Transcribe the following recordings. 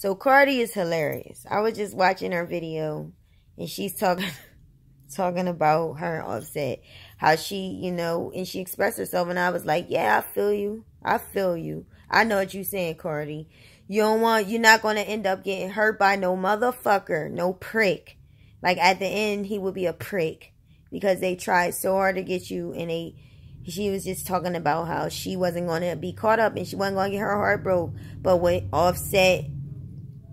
So Cardi is hilarious. I was just watching her video and she's talking talking about her upset. How she, you know, and she expressed herself and I was like, Yeah, I feel you. I feel you. I know what you're saying, Cardi. You don't want you're not gonna end up getting hurt by no motherfucker, no prick. Like at the end he would be a prick because they tried so hard to get you and they she was just talking about how she wasn't gonna be caught up and she wasn't gonna get her heart broke. But with offset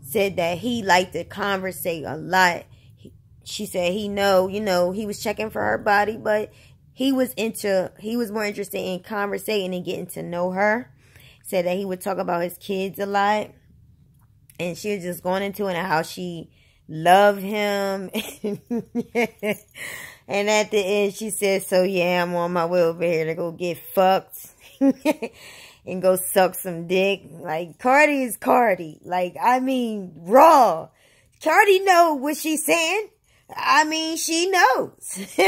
said that he liked to conversate a lot. He, she said he know, you know, he was checking for her body, but he was into, he was more interested in conversating and getting to know her. Said that he would talk about his kids a lot. And she was just going into it and how she loved him. and at the end, she said, so yeah, I'm on my way over here to go get fucked. and go suck some dick. Like, Cardi is Cardi. Like, I mean, raw. Cardi know what she's saying. I mean, she knows.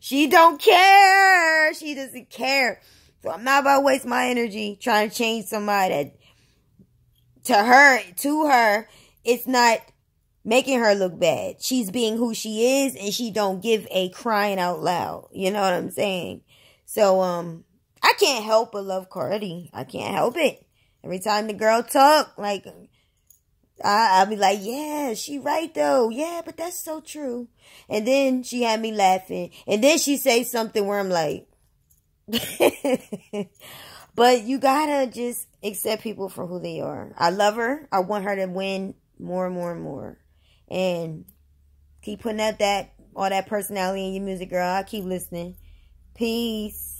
she don't care. She doesn't care. So I'm not about to waste my energy trying to change somebody that to her, to her, it's not making her look bad. She's being who she is and she don't give a crying out loud. You know what I'm saying? So, um, I can't help but love Cardi. I can't help it. Every time the girl talk, like I, I'll be like, yeah, she right though. Yeah, but that's so true. And then she had me laughing. And then she say something where I'm like, but you gotta just accept people for who they are. I love her. I want her to win more and more and more. And keep putting out that all that personality in your music, girl. I keep listening. Peace.